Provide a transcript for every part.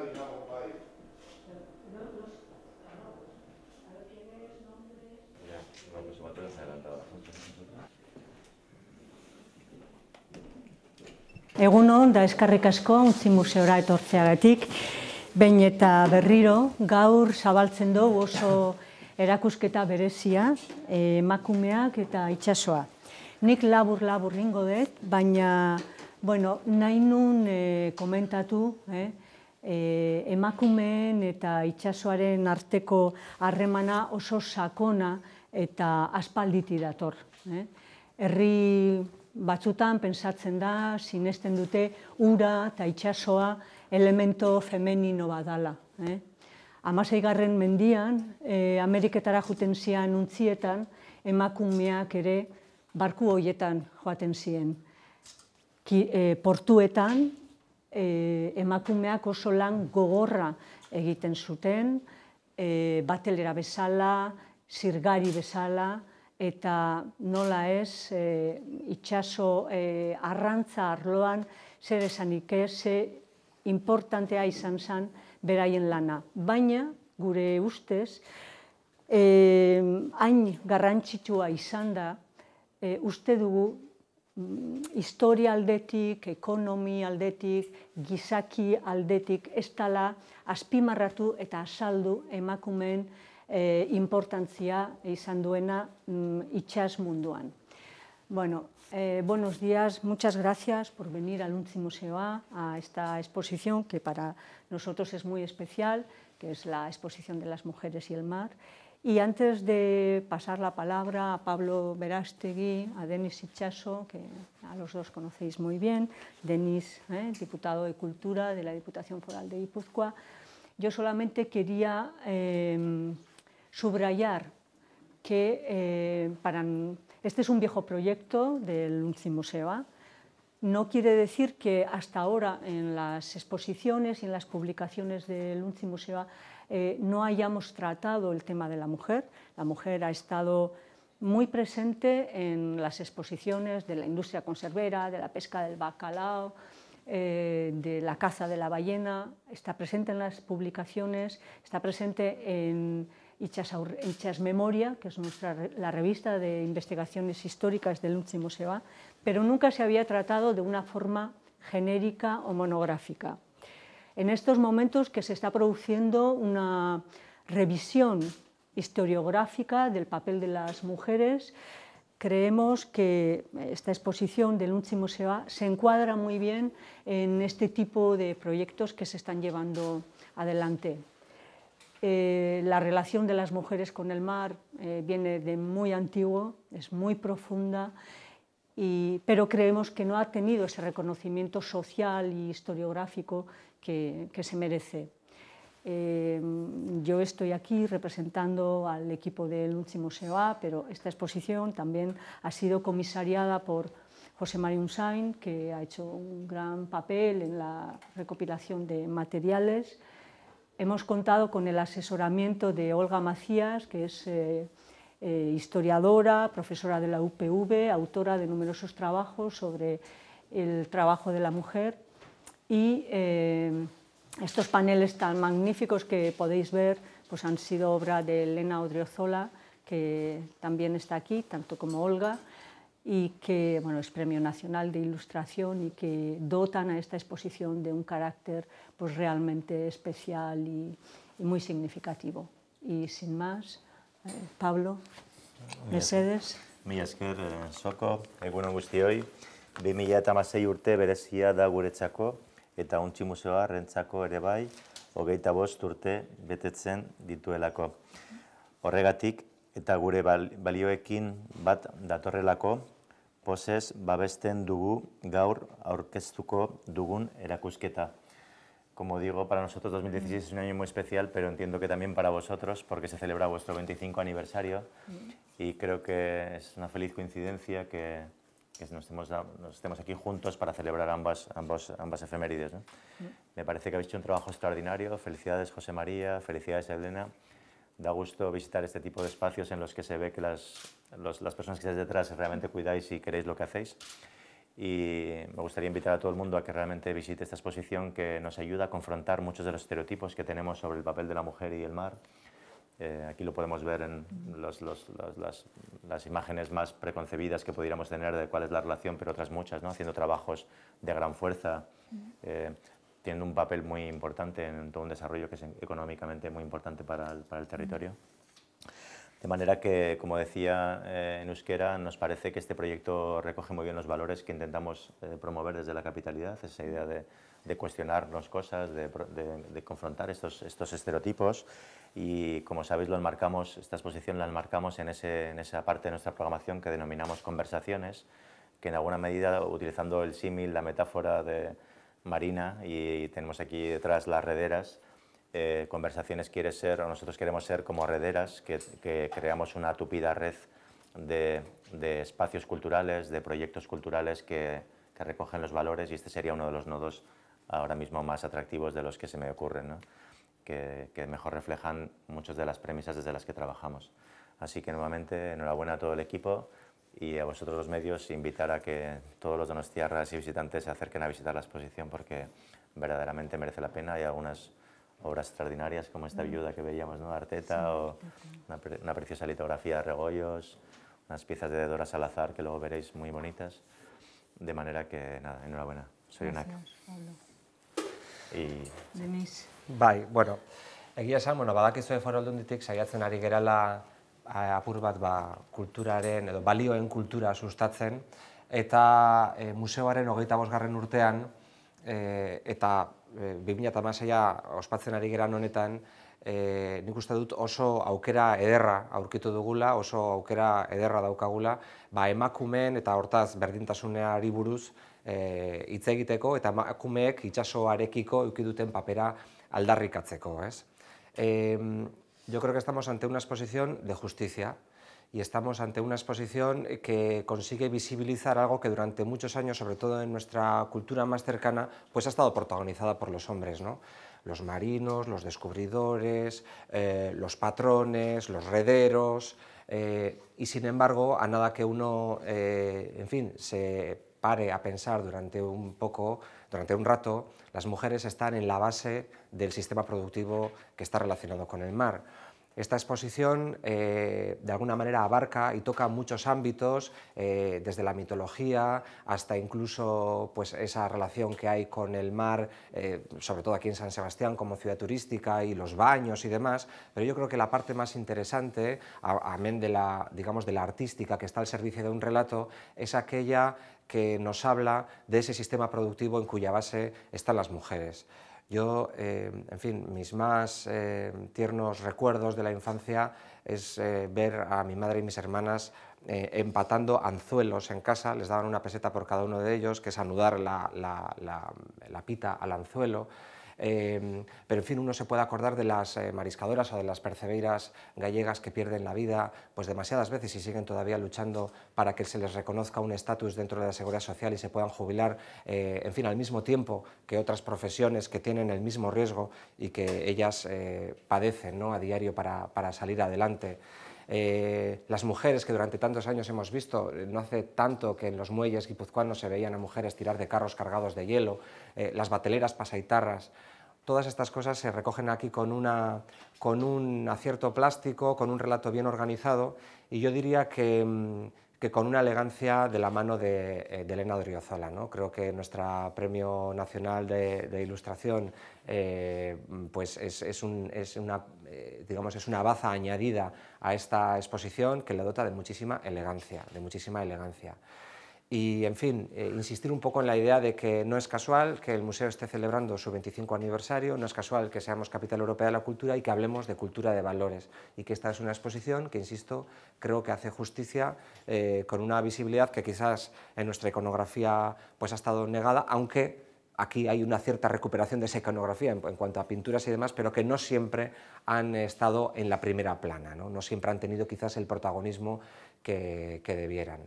Bai, bai, bai. Egun hon da eskarrik asko utzi museora etortzeagatik, behin eta berriro gaur zabaltzen dugu oso erakusketa berezia, emakumeak eta itsasoa. Nik labur labur ringo dut, baina bueno, nahi nun eh, komentatu, eh, e, emakumeen eta itsasoaren arteko harremana oso sakona eta aspalditi dator. Herri batzutan pensatzen da, sinesten dute ura eta itsasoa elemento femenino badala. garren mendian, e, Ameriketara juten zian untzietan, emakumeak ere barku hoietan joaten ziren Ki, e, portuetan, e, emakumeak oso lan gogorra egiten zuten, e, batelera bezala, zirgari bezala, eta nola ez, e, itxaso e, arrantza arloan, zer esan importantea izan zen beraien lana. Baina, gure ustez, hain garrantzitsua izan da, e, uste dugu Mm, historia aldetik, ekonomi aldetik, gizaki aldetik, ez dala azpimarratu eta azaldu emakumeen e, eh, importantzia izan duena mm, munduan. Bueno, e, buenos días, muchas gracias por venir al Untzi Museoa, a esta exposición que para nosotros es muy especial, que es la exposición de las mujeres y el mar, Y antes de pasar la palabra a Pablo Berastegui, a Denis Ichaso, que a los dos conocéis muy bien, Denis, eh, diputado de Cultura de la Diputación Foral de Guipúzcoa, yo solamente quería em, subrayar que eh, este es un viejo proyecto del Museo. No quiere decir que hasta ahora en las exposiciones y en las publicaciones del UNCI Museo eh, no hayamos tratado el tema de la mujer. La mujer ha estado muy presente en las exposiciones de la industria conservera, de la pesca del bacalao, eh, de la caza de la ballena, está presente en las publicaciones, está presente en Ichas, Memoria, que es nuestra, la revista de investigaciones históricas del UNCI Museo pero nunca se había tratado de una forma genérica o monográfica. En estos momentos que se está produciendo una revisión historiográfica del papel de las mujeres, creemos que esta exposición del último se se encuadra muy bien en este tipo de proyectos que se están llevando adelante. Eh, la relación de las mujeres con el mar eh, viene de muy antiguo, es muy profunda pero creemos que no ha tenido ese reconocimiento social y historiográfico que, se merece. Eh, yo estoy aquí representando al equipo del último SEBA, pero esta exposición también ha sido comisariada por José María Unsain, que ha hecho un gran papel en la recopilación de materiales. Hemos contado con el asesoramiento de Olga Macías, que es eh, eh, historiadora, profesora de la UPV, autora de numerosos trabajos sobre el trabajo de la mujer y eh, estos paneles tan magníficos que podéis ver pues han sido obra de Elena Odriozola, que también está aquí, tanto como Olga, y que bueno, es Premio Nacional de Ilustración y que dotan a esta exposición de un carácter pues, realmente especial y muy significativo. Y sin más... Pablo, Mercedes. Mila esker, eh, soko, egun guztioi. hoi. mila eta urte berezia da guretzako, eta untxi museoa rentzako ere bai, hogeita bost urte betetzen dituelako. Horregatik, eta gure balioekin bat datorrelako, posez babesten dugu gaur aurkeztuko dugun erakusketa. Como digo, para nosotros 2016 mm. es un año muy especial, pero entiendo que también para vosotros, porque se celebra vuestro 25 aniversario mm. y creo que es una feliz coincidencia que, nos, estemos, aquí juntos para celebrar ambas, ambas, ambas efemérides. Mm. Me parece que habéis hecho un trabajo extraordinario. Felicidades, José María, felicidades, Elena. Da gusto visitar este tipo de espacios en los que se ve que las, las personas que estáis detrás realmente cuidáis y queréis lo que hacéis y me gustaría invitar a todo el mundo a que realmente visite esta exposición que nos ayuda a confrontar muchos de los estereotipos que tenemos sobre el papel de la mujer y el mar. Eh, aquí lo podemos ver en las, imágenes más preconcebidas que pudiéramos tener de cuál es la relación, pero otras muchas, ¿no? haciendo trabajos de gran fuerza, eh, teniendo un papel muy importante en todo un desarrollo que es económicamente muy importante para el territorio. De manera que, como decía eh, en euskera, nos parece que este proyecto recoge muy bien los valores que intentamos eh, promover desde la capitalidad, esa idea de, cuestionarnos cosas, de, confrontar estos, estereotipos y, como sabéis, lo esta exposición la enmarcamos en, en esa parte de nuestra programación que denominamos conversaciones, que en alguna medida, utilizando el símil, la metáfora de Marina, y tenemos aquí detrás las rederas, eh, conversaciones quiere ser, o nosotros queremos ser como rederas, que, creamos una tupida red de, espacios culturales, de proyectos culturales que, recogen los valores y este sería uno de los nodos ahora mismo más atractivos de los que se me ocurren, que, mejor reflejan muchas de las premisas desde las que trabajamos. Así que nuevamente enhorabuena a todo el equipo y a vosotros los medios invitar a que todos los donostiarras y visitantes se acerquen a visitar la exposición porque verdaderamente merece la pena y algunas obras extraordinarias como esta mm. viuda que veíamos, ¿no? Arteta, sí, o una, pre una preciosa litografía de Regoyos, unas piezas de Dora Salazar que luego veréis muy bonitas. De manera que, nada, enhorabuena. Soy un Y... Denis. Bai, bueno, egia esan, bueno, badakizue foro aldunditik saiatzen ari gerala apur bat ba, kulturaren edo balioen kultura sustatzen, eta e, museoaren hogeita bosgarren urtean, E, eta 2008 e, a ospatzen ari geran honetan e, nik uste dut oso aukera ederra aurkitu dugula, oso aukera ederra daukagula, ba emakumeen eta hortaz berdintasuneari buruz hitz egiteko eta emakumeek itsasoarekiko eukiduten papera aldarrikatzeko, ez? Jo yo creo que estamos ante una exposición de justicia. y estamos ante una exposición que consigue visibilizar algo que durante muchos años, sobre todo en nuestra cultura más cercana, pues ha estado protagonizada por los hombres, ¿no? Los marinos, los descubridores, eh, los patrones, los rederos, eh, y sin embargo, a nada que uno, eh, en fin, se pare a pensar durante un poco, durante un rato, las mujeres están en la base del sistema productivo que está relacionado con el mar esta exposición eh, de alguna manera abarca y toca muchos ámbitos, eh, desde la mitología hasta incluso pues, esa relación que hay con el mar, eh, sobre todo aquí en San Sebastián como ciudad turística y los baños y demás, pero yo creo que la parte más interesante, amén de la, digamos, de la artística que está al servicio de un relato, es aquella que nos habla de ese sistema productivo en cuya base están las mujeres. Yo, eh, en fin, mis más eh, tiernos recuerdos de la infancia es eh, ver a mi madre y mis hermanas empatando anzuelos en casa, les daban una peseta por cada uno de ellos, que es anudar la pita al anzuelo. Em, pero en fin, uno se puede acordar de las eh, mariscadoras o de las percebeiras gallegas que pierden la vida pues demasiadas veces y siguen todavía luchando para que se les reconozca un estatus dentro de la seguridad social y se puedan jubilar, eh, en fin, al mismo tiempo que otras profesiones que tienen el mismo riesgo y que ellas eh, padecen ¿no? a diario para salir adelante. Eh, las mujeres que durante tantos años hemos visto, eh, no hace tanto que en los muelles guipuzcoanos se veían a mujeres tirar de carros cargados de hielo, eh, las bateleras pasaitarras, todas estas cosas se recogen aquí con, una, con un acierto plástico, con un relato bien organizado y yo diría que... Mm, que con una elegancia de la mano de, eh, Elena Driozola. Creo que nuestra Premio Nacional de, Ilustración eh, pues es, una, eh, es una baza añadida a esta exposición que le dota de muchísima elegancia, de muchísima elegancia. Y, en fin, eh, insistir un poco en la idea de que no es casual que el museo esté celebrando su 25 aniversario, no es casual que seamos capital europea de la cultura y que hablemos de cultura de valores. Y que esta es una exposición que, insisto, creo que hace justicia eh, con una visibilidad que quizás en nuestra iconografía pues, ha estado negada, aunque aquí hay una cierta recuperación de esa iconografía en, cuanto a pinturas y demás, pero que no siempre han estado en la primera plana, no, siempre han tenido quizás el protagonismo que debieran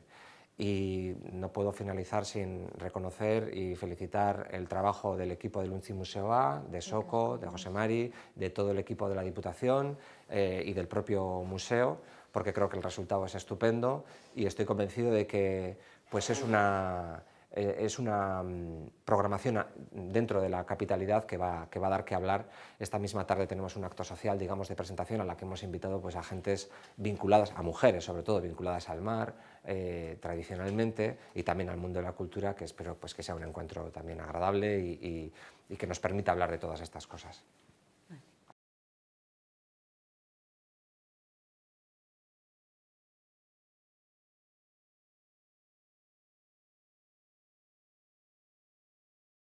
y no puedo finalizar sin reconocer y felicitar el trabajo del equipo del UNCI Museo A, de Soco, de José Mari, de todo el equipo de la Diputación eh, y del propio museo, porque creo que el resultado es estupendo y estoy convencido de que pues es una eh, es una mm, programación dentro de la capitalidad que va, a dar que hablar. Esta misma tarde tenemos un acto social, digamos, de presentación a la que hemos invitado pues, a gentes vinculadas, a mujeres sobre todo, vinculadas al mar eh, tradicionalmente y también al mundo de la cultura, que espero pues, que sea un encuentro también agradable y que nos permita hablar de todas estas cosas.